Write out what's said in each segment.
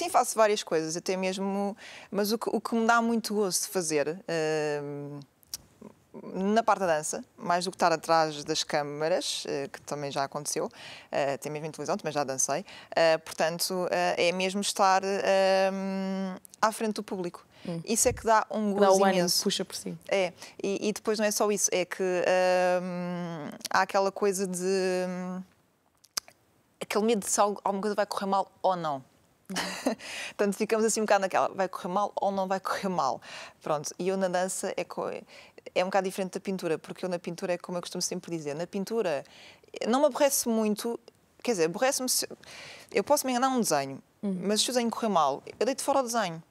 Sim, faço várias coisas, até mesmo. Mas o que, o que me dá muito gosto de fazer. Uh, na parte da dança, mais do que estar atrás das câmaras, eh, que também já aconteceu, eh, até mesmo em televisão, também já dancei, eh, portanto, é mesmo estar hum, à frente do público. Hum. Isso é que dá um gozo dá o imenso. Ânimo, puxa por si. É, e, e, depois não é só isso, é que hum, há aquela coisa de. Hum, aquele medo de se alguma coisa vai correr mal ou não. Portanto, ficamos assim um bocado naquela, vai correr mal ou não vai correr mal. Pronto, e eu na dança é, é um bocado diferente da pintura, porque eu na pintura é como eu costumo sempre dizer, na pintura não me aborrece muito, quer dizer, aborrece-me. Eu posso me enganar um desenho, uhum. mas se o desenho correr mal, eu deito fora o desenho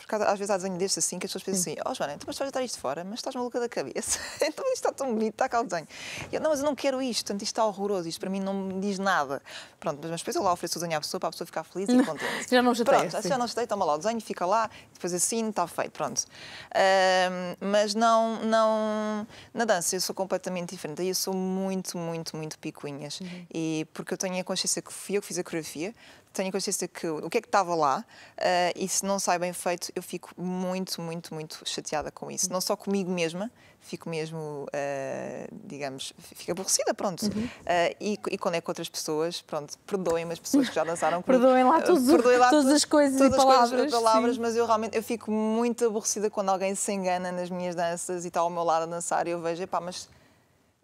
porque às vezes há desenho destes assim, que as pessoas pensam assim, ó oh, Joana, então, mas estás a estar isto fora, mas estás maluca da cabeça. então isto está tão bonito, está cá o desenho. E eu, não, mas eu não quero isto, portanto isto está horroroso, isto para mim não me diz nada. Pronto, mas, depois eu lá ofereço o desenho à pessoa para a pessoa ficar feliz e contente. já não chatei. Pronto, assim. já não chatei, toma lá o desenho, fica lá, depois assim, está feio, pronto. Uh, mas não, não... Na dança eu sou completamente diferente, aí eu sou muito, muito, muito picuinhas. Uhum. E porque eu tenho a consciência que fui eu que fiz a coreografia, tenho consciência que o que é que estava lá uh, e se não sai bem feito, eu fico muito, muito, muito chateada com isso. Não só comigo mesma, fico mesmo, uh, digamos, fico aborrecida, pronto. Uhum. Uh, e, e, quando é com outras pessoas, pronto, perdoem-me as pessoas que já dançaram comigo. perdoem lá, todos, perdoem lá todas as coisas todas e as palavras. Coisas, palavras mas eu realmente eu fico muito aborrecida quando alguém se engana nas minhas danças e está ao meu lado a dançar e eu vejo, epá, mas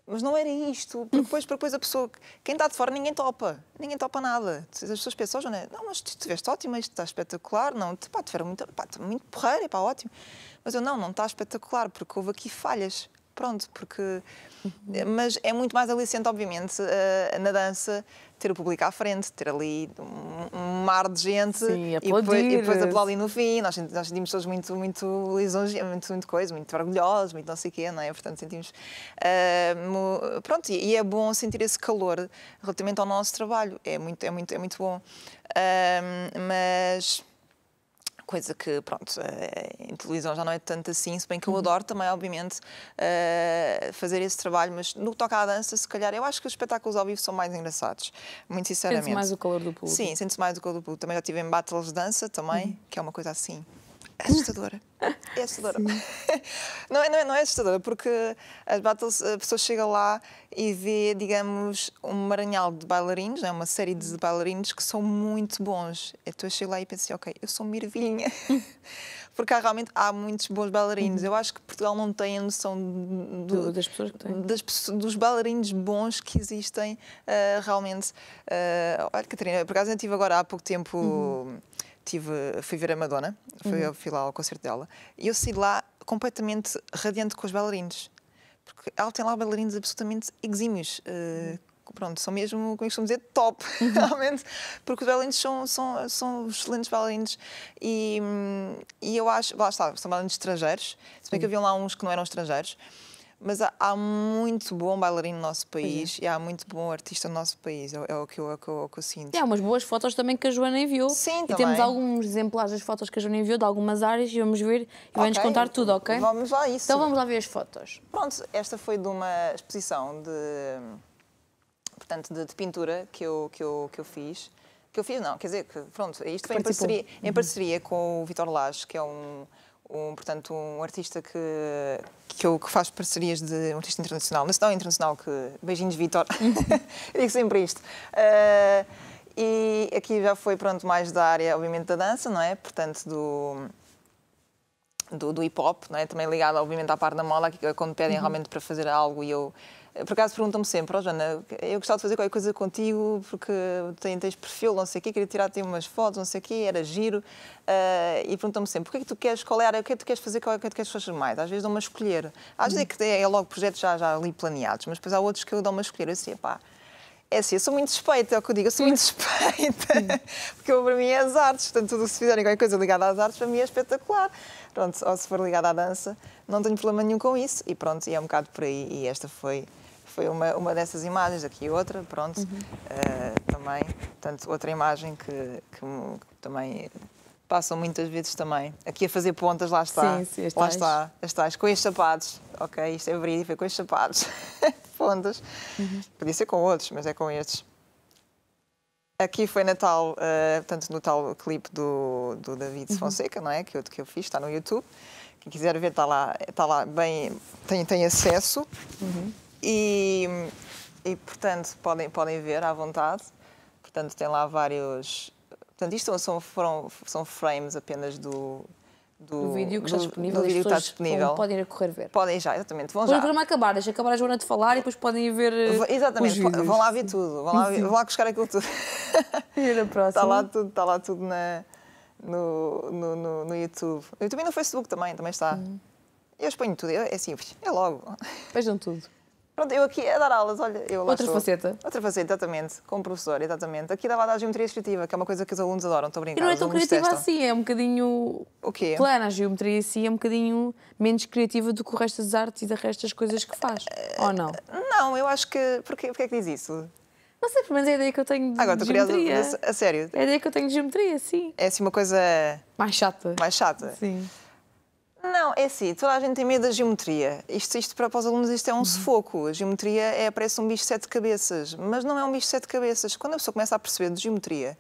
mas não era isto, porque depois, porque depois a pessoa, quem está de fora, ninguém topa, ninguém topa nada. As pessoas pensam, oh, não, mas tu estiveste ótima, isto está espetacular, não, pá, muito, pá, muito porreira, pá, ótimo. Mas eu, não, não está espetacular, porque houve aqui falhas. Pronto, porque. Uhum. Mas é muito mais aliciente, obviamente, eh, na dança, ter o público à frente, ter ali um mar de gente Sim, e depois, e depois aplaudir no fim. Nós, nós sentimos todos muito, muito lisonje, muito, muito coisa, muito orgulhosos, muito não sei o quê, não é? Portanto, sentimos. Uh, pronto, e, e, é bom sentir esse calor relativamente ao nosso trabalho. É muito, é muito, é muito bom. Uh, mas coisa que, pronto, eh, em televisão já não é tanto assim, se bem que eu uhum. adoro também, obviamente, eh, fazer esse trabalho, mas no que toca à dança, se calhar, eu acho que os espetáculos ao vivo são mais engraçados, muito sinceramente. Sente-se mais o calor do público. Sim, sente-se mais o calor do público. Também já tive em battles de dança também, uhum. que é uma coisa assim. É assustadora. É assustadora. não, é, não, é, não é assustadora, porque as battles, a pessoa chega lá e vê, digamos, um maranhal de bailarinos, é uma série de bailarinos que são muito bons. Então eu chego lá e pensei, assim, ok, eu sou mirvinha. porque há, realmente há muitos bons bailarinos. Uhum. Eu acho que Portugal não tem a noção do, das pessoas que têm. Das, dos bailarinos bons que existem uh, realmente. Uh, olha, Catarina, por acaso eu estive agora há pouco tempo. Uhum tive, fui ver a Madonna, fui, uhum. fui lá ao concerto dela, e eu saí de lá completamente radiante com os bailarinos. Porque ela tem lá bailarinos absolutamente exímios. Uh, uhum. Pronto, são mesmo, como é que costumo dizer, top, uhum. realmente. Porque os bailarinos são, são, são excelentes bailarinos. E, e eu acho, lá está, são bailarinos estrangeiros, se bem que havia lá uns que não eram estrangeiros. Mas há, há, muito bom bailarino no nosso é. país é. e há muito bom artista no nosso país, é, é o, que eu, é o, que eu, é o que eu sinto. E há umas boas fotos também que a Joana enviou. Sim, E também. temos alguns exemplares das fotos que a Joana enviou de algumas áreas e vamos ver e okay. vai-nos contar tudo, ok? Vamos lá, isso. Então vamos lá ver as fotos. Pronto, esta foi de uma exposição de. Portanto, de, de pintura que eu, que, eu, que eu fiz. Que eu fiz, não, quer dizer, que, pronto, isto foi em parceria, uhum. em parceria com o Vitor Lages, que é um um, portanto, um artista que, que, eu, que faz parcerias de um artista internacional, nacional e internacional, que beijinhos, Vitor, digo sempre isto. Uh, e aqui já foi, pronto, mais da área, obviamente, da dança, não é? Portanto, do... Do, do hip hop, não é? também ligado obviamente à parte da moda, que quando pedem uhum. realmente para fazer algo e eu por acaso perguntam-me sempre, oh, Joana, eu gostava de fazer qualquer coisa contigo porque tens, tens perfil, não sei o quê, queria tirar-te umas fotos, não sei o quê, era giro. Uh, e perguntam-me sempre, porquê é que tu queres, qual era, o que é que tu queres fazer, qual é que tu queres fazer mais? Às vezes dão-me a escolher. Às vezes é uhum. que é logo projetos já, já ali planeados, mas depois há outros que eu dou-me a escolher. Eu disse, pá, é assim, eu sou muito suspeita, é o que eu digo, eu sou muito suspeita, porque para mim é as artes, portanto, tudo se fizerem qualquer coisa ligada às artes, para mim é espetacular. Pronto, ou se for ligada à dança, não tenho problema nenhum com isso, e pronto, e é um bocado por aí, e esta foi foi uma, uma dessas imagens, aqui outra, pronto, uhum. uh, também. Portanto, outra imagem que, que, que, também passam muitas vezes também. Aqui a fazer pontas, lá está. Sim, sim, lá está, estás com estes sapatos, ok, isto é verídico, é com estes sapatos, pontas. Uhum. Podia ser com outros, mas é com estes. Aqui foi na tal, uh, eh, portanto, no tal clipe do, do David uhum. Fonseca, não é? Que eu, que eu fiz, está no YouTube. Quem quiser ver, está lá, está lá bem, tem, tem acesso. Uhum. E, e portanto, podem, podem ver à vontade. Portanto, tem lá vários. Portanto, isto são, foram, são frames apenas do, do, do vídeo que está disponível. Do vídeo que está disponível. Podem ir a correr ver. Podem já, exatamente. Vão já. O programa acabar, deixa acabar a Joana de falar e depois podem ir ver. Eh, v exatamente, vão lá ver tudo. Vão lá, ver, vão lá buscar aquilo tudo. E na tá próxima. Está lá tudo, está lá tudo na, no, no, no, no YouTube. E também no Facebook também, também está. Hum. Eu exponho tudo, é, é simples é logo. Vejam tudo. Pronto, eu aqui a dar aulas, olha, eu lá Outra estou. faceta. Outra faceta, exatamente, como professor, exatamente. Aqui dava a dar geometria descritiva, que é uma coisa que os alunos adoram, estou a brincar. E não é tão criativa testam. assim, é um bocadinho... O quê? Plana, a geometria assim é um bocadinho menos criativa do que o resto das artes e da resto das coisas que faz, uh, ou não? Não, eu acho que... Porquê, porquê é que diz isso? Não sei, menos é a ideia que eu tenho de Agora, geometria. Agora, a sério? É a ideia que eu tenho de geometria, sim. É assim uma coisa... Mais chata. Mais chata. Sim é assim, toda a gente tem medo da geometria. Isto, isto para, para os alunos isto é um uhum. sufoco. A geometria é, parece um bicho de sete cabeças, mas não é um bicho de sete cabeças. Quando a pessoa começa a perceber de geometria,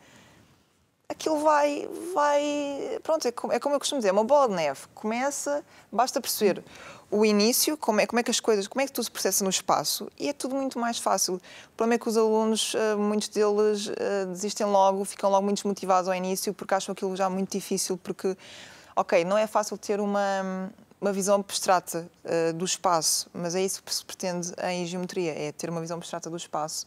aquilo vai, vai, pronto, é como, é como, eu costumo dizer, é uma bola de neve. Começa, basta perceber o início, como é, como é que as coisas, como é que tudo se processa no espaço e é tudo muito mais fácil. O problema é que os alunos, eh, muitos deles eh, desistem logo, ficam logo muito desmotivados ao início porque acham aquilo já muito difícil, porque ok, não é fácil ter uma, uma visão abstrata uh, do espaço, mas é isso que se pretende em geometria, é ter uma visão abstrata do espaço.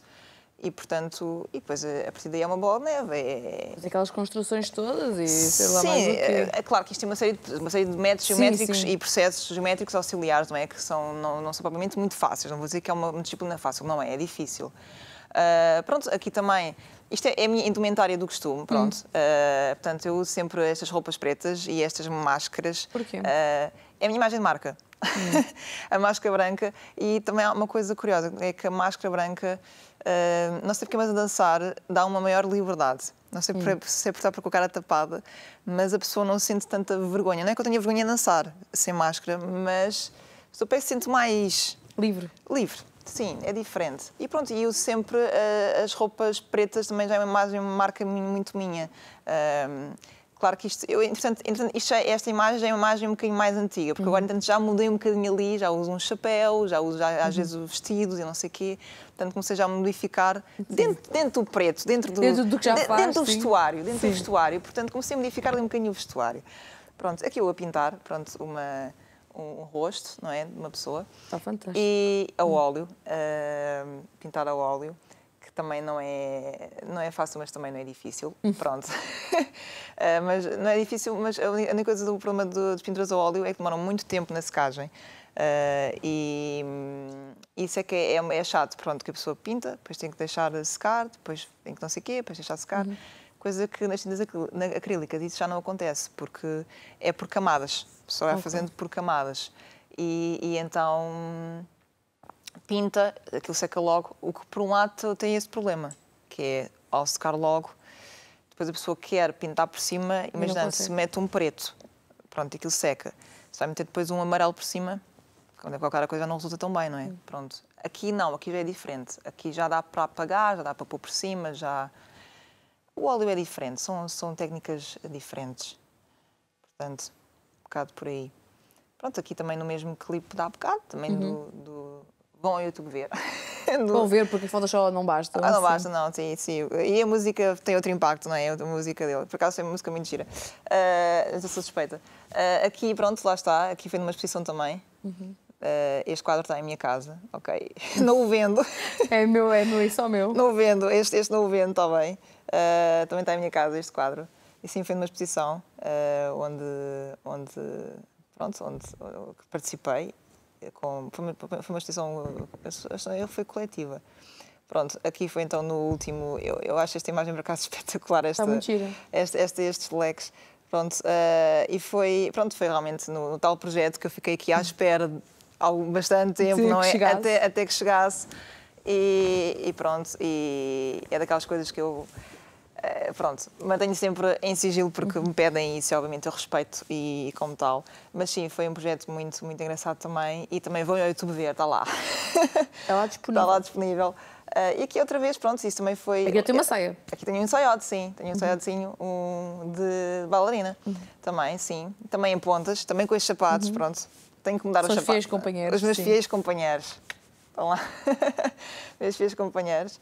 E, portanto, e depois eh, a partir daí é uma bola de neve. É... Mas aquelas construções todas e sei lá sim, mais o quê. Eh, é, claro que isto tem é uma série de, uma série de métodos sim, geométricos sim. e processos geométricos auxiliares, não é? Que são, não, não são propriamente muito fáceis. Não vou dizer que é uma disciplina fácil, não é, é difícil. Uh, pronto, aqui também. Isto é, é, a minha indumentária do costume, pronto. Hum. Uh, portanto, eu uso sempre estas roupas pretas e estas máscaras. Porquê? Uh, é a minha imagem de marca. Hum. a máscara branca. E também há uma coisa curiosa, é que a máscara branca, uh, não sei porque, mas a dançar dá uma maior liberdade. Não sei hum. se é está para colocar a tapada, mas a pessoa não sente tanta vergonha. Não é que eu tenha vergonha de dançar sem máscara, mas se eu peço, sinto mais... Livre. Livre. Sim, é diferente. E pronto, e uso sempre uh, as roupas pretas, também já é uma, imagem, uma marca muito minha. Um, ehm, Claro que isto, eu, entretanto, entretanto, isto é, esta imagem é uma imagem um bocadinho mais antiga, porque uhum. agora, entretanto, já mudei um bocadinho ali, já uso um chapéu, já uso já, às uhum. vezes vestidos e não sei o quê. Portanto, comecei já a modificar dentro, dentro, do preto, dentro do, dentro do, que já de, faz, dentro do vestuário, dentro sim. do vestuário. Portanto, comecei a modificar ali um bocadinho o vestuário. Pronto, aqui eu a pintar, pronto, uma um, um, rosto, não é? De uma pessoa. Está fantástico. E a óleo, uh, ah, pintado a óleo, que também não é, não é fácil, mas também não é difícil. Hum. Pronto. uh, mas não é difícil, mas a única coisa do problema do, de pinturas a óleo é que demoram muito tempo na secagem. Uh, e hum, isso é que é, é, é, chato, pronto, que a pessoa pinta, depois tem que deixar secar, depois tem que não sei o quê, depois deixar secar. Uhum coisa que nas tintas acrílicas isso já não acontece, porque é por camadas, só vai okay. fazendo por camadas. E, e, então pinta, aquilo seca logo, o que por um lado tem esse problema, que é ao secar logo, depois a pessoa quer pintar por cima, imaginando se mete um preto, pronto, aquilo seca. Se vai meter depois um amarelo por cima, quando é qualquer coisa não resulta tão bem, não é? Pronto. Aqui não, aqui já é diferente. Aqui já dá para apagar, já dá para pôr por cima, já o óleo é diferente, são, são técnicas diferentes. Portanto, um bocado por aí. Pronto, aqui também no mesmo clipe dá bocado, também uhum. do, do. Bom YouTube ver. do... Bom ver, porque Photoshop não basta. Ah, não assim. basta, não, sim, sim. E a música tem outro impacto, não é? A música dele. Por acaso foi uma música muito gira. Uh, sou suspeita. Uh, aqui, pronto, lá está. Aqui foi numa exposição também. Uhum. Uh, este quadro está em minha casa, ok? não o vendo. É meu, é meu é só meu. Não o vendo, este, este não o vendo, está bem. Uh, também está em minha casa este quadro. E sim, foi numa exposição uh, onde, onde, pronto, onde, onde participei. Com, foi, uma, foi uma exposição, eu foi coletiva. Pronto, aqui foi então no último. Eu, eu acho esta imagem por acaso espetacular. Esta, está mentira. estes leques. Pronto, e foi, pronto, foi realmente no, no tal projeto que eu fiquei aqui à espera algum, bastante tempo, não é? Até, até que chegasse. E, e, pronto, e é daquelas coisas que eu. Eh, pronto, mantenho sempre em sigilo porque me pedem isso, obviamente eu respeito e como tal. Mas sim, foi um projeto muito, muito engraçado também. E também vou ao YouTube ver, está lá. Está lá disponível. Está lá disponível. Uh, e aqui outra vez, pronto, isso também foi. Aqui eu tenho uma saia. Eh, aqui tenho um saiote, sim. Tenho um uhum. saiotezinho um de bailarina. Uhum. Também, sim. Também em pontas, também com estes sapatos, uhum. pronto tenho que mudar os sapatos. fiéis companheiros. Os meus fiéis companheiros. Estão lá. meus fiéis companheiros.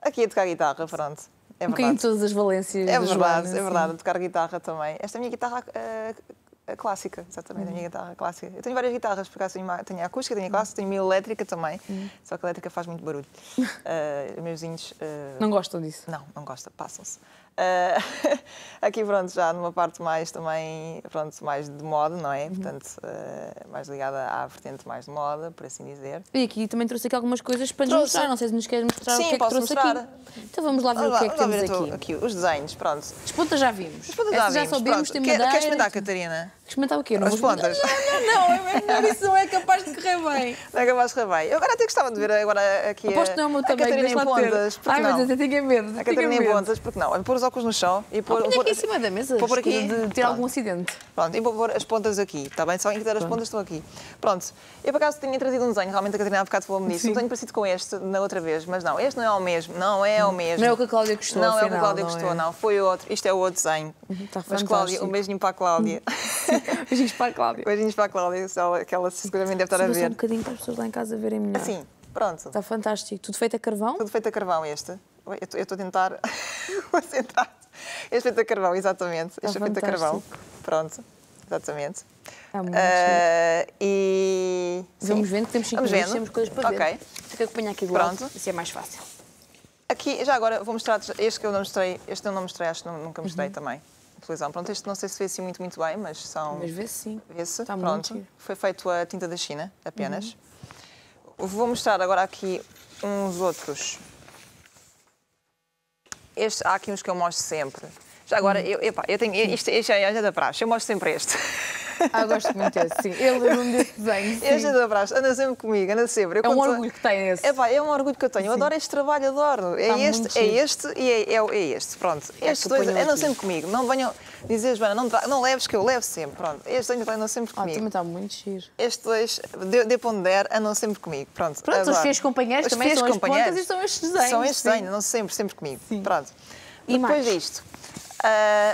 Aqui a tocar guitarra, pronto. É um bocadinho todas as valências. É verdade, Joana, é, é assim? verdade. Sim. A tocar guitarra também. Esta é a minha guitarra uh, clássica, exatamente, uhum. a minha uhum. guitarra clássica. Eu tenho várias guitarras, por acaso tenho, tenho a acústica, tenho a clássica, tenho a minha elétrica também. Uhum. Só que a elétrica faz muito barulho. Uh, meus índios Uh, eh, não gostam disso? Não, não gostam, passam-se. Uh, aqui, pronto, já numa parte mais também, pronto, mais de moda, não é? Uhum. Portanto, uh, mais ligada à vertente mais de moda, por assim dizer. E aqui também trouxe aqui algumas coisas para trouxe. nos mostrar, não sei se nos queres mostrar Sim, o que é que trouxe mostrar. aqui. Então vamos lá ver vamos o que é que temos aqui. aqui. Os desenhos, pronto. As pontas já vimos. As pontas já, já vimos, Quer, madeira, queres experimentar, Catarina? Queres experimentar o quê? Não As pontas. Não, não, não, é isso não é capaz de correr bem. Não é capaz de correr bem. Eu agora até gostava de ver agora aqui Aposto é a, não, a, a Catarina em pontas. Ai, mas eu tenho medo. A Catarina em pontas, porque não? Vamos Pôr os óculos no chão e pôr. Ah, é pôr aqui é em cima da mesa. Pôr aqui. De, ter algum acidente. Pronto, e vou pôr as pontas aqui, está bem? Só enquadrar as pontas estão aqui. Pronto, eu por acaso tinha trazido um desenho, realmente a Catarina há bocado falou-me disso. Um desenho parecido com este na outra vez, mas não, este não é o mesmo. Não é o mesmo. Não é o que a Cláudia gostou. Não é o que a Cláudia gostou, é? não. Foi outro. Isto é o outro desenho. Está uhum, mas Cláudia, um beijinho para a Cláudia. Beijinhos para a Cláudia. Beijinhos para a Cláudia, que ela seguramente deve estar a ver. um bocadinho para as pessoas lá em casa verem melhor. Sim. Pronto. Está fantástico. Tudo feito a carvão? Tudo feito a carvão este. Eu estou a tentar concentrar. É a Carvão, exatamente. É a é Carvão. Pronto, exatamente. uh, e... Vamos vendo, temos cinco minutos, temos coisas para okay. ver. Fica que acompanhar aqui do Pronto. lado, isso é mais fácil. Aqui, já agora, vou mostrar este que eu não mostrei, este eu não mostrei, acho que nunca mostrei uhum. também. Televisão. Pronto, este não sei se vê assim muito, muito bem, mas são... Mas vê-se sim. Vê-se, tá pronto. Muito. Foi feito a tinta da China, apenas. Uhum. Vou mostrar agora aqui uns outros este, há aqui uns que eu mostro sempre. Já agora, uhum. eu, eu tenho, isto, isto é, é da praxe, eu mostro sempre este. Ah, gosto muito desse, sim. Eu lembro-me desse desenho. Este é da praxe, anda sempre comigo, anda sempre. Eu é um orgulho que tem esse. Epá, é um orgulho que eu tenho, eu sim. adoro este trabalho, adoro. É Está este, é este e é, é, é este, pronto. É Estes dois andam sempre comigo, não venham dizia Joana, não, não leves que eu levo sempre. Pronto, este dois andam sempre ah, comigo. Ah, também está muito giro. Estes dois, de, de onde der, andam sempre comigo. Pronto, Pronto agora, os fez companheiros os também são companheiros, as e são estes desenhos. São estes desenhos, andam sempre, sempre comigo. Sim. Pronto. E Depois mais? disto,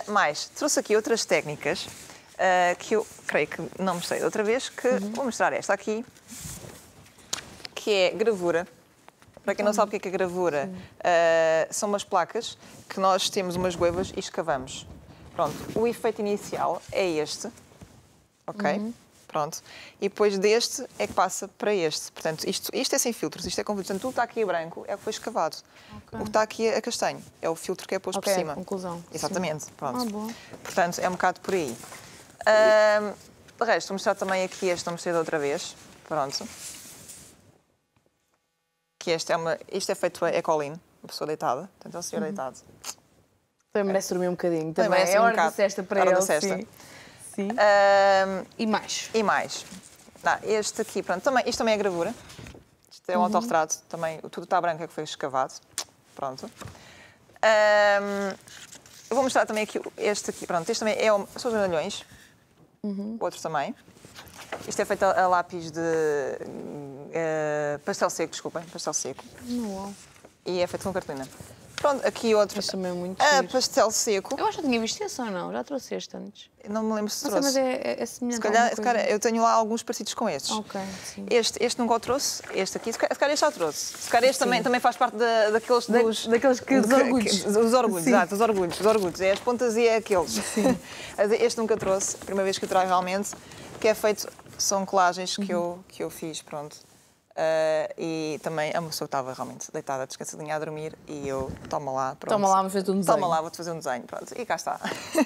uh, mais, trouxe aqui outras técnicas uh, que eu creio que não mostrei outra vez, que uhum. vou mostrar esta aqui, que é gravura. Para quem não sabe o que é, que é gravura, uh, são umas placas que nós temos umas goivas e escavamos. Pronto, o efeito inicial é este, ok? Uhum. Pronto. E depois deste é que passa para este. Portanto, isto, isto é sem filtros, isto é com filtros. Portanto, tudo está aqui a branco é o que foi escavado. Okay. O que está aqui é a castanho é o filtro que é posto okay, por cima. conclusão. Exatamente, Sim. pronto. Ah, bom. Portanto, é um bocado por aí. Um, de resto, vou mostrar também aqui este, não mostrei da outra vez. Pronto. Que este é uma, isto é feito a Ecolin, uma pessoa deitada. Portanto, é o senhor uhum. deitado. Também dormir é. um bocadinho. Também, é hora um bocado. de sexta para hora ele. Da sexta. Sim. sim. Uh, e mais. E mais. Não, este aqui, pronto, também, isto também é gravura. Isto é um uhum. autorretrato, também, tudo está branco é que foi escavado. Pronto. eu vou mostrar também aqui este aqui, pronto, este também é, um, são os medalhões. Uhum. Outro também. Isto é feito a, a lápis de uh, pastel seco, desculpem, pastel seco. Não. E é feito com cartolina. Pronto, aqui outro Isso também é muito A ah, pastel seco. Eu acho que eu tinha visto isso ou não, já trouxe este antes. não me lembro se trouxe. Não é, mas é, é, semelhante se calhar, se calhar, eu tenho lá alguns parecidos com estes. Ok, sim. Este, este nunca o trouxe, este aqui, se calhar, este já trouxe. Se calhar este também, também faz parte da, daqueles... Da, dos, daqueles que... Dos orgulhos. Que, os orgulhos, exato, os orgulhos, os orgulhos. É as pontas e é aqueles. Sim. este nunca trouxe, primeira vez que o trago realmente, que é feito... São colagens uhum. que, eu, que eu fiz, pronto. Uh, e também a moça estava realmente deitada, descansadinha a dormir e eu, toma lá, pronto. Toma lá, vou fazer um desenho. Toma lá, vou-te fazer um desenho, pronto. E cá está.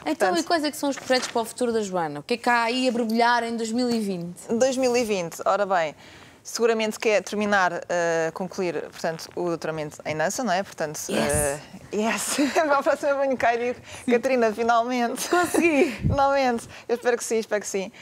então, Portanto, e quais é que são os projetos para o futuro da Joana? O que é que há aí a brilhar em 2020? 2020, ora bem, seguramente que é terminar, uh, concluir, portanto, o doutoramento em dança, não é? Portanto, ah, yes! Uh, yes! para a próxima banho, Catarina, finalmente! Consegui! finalmente! Eu espero que sim, espero que sim.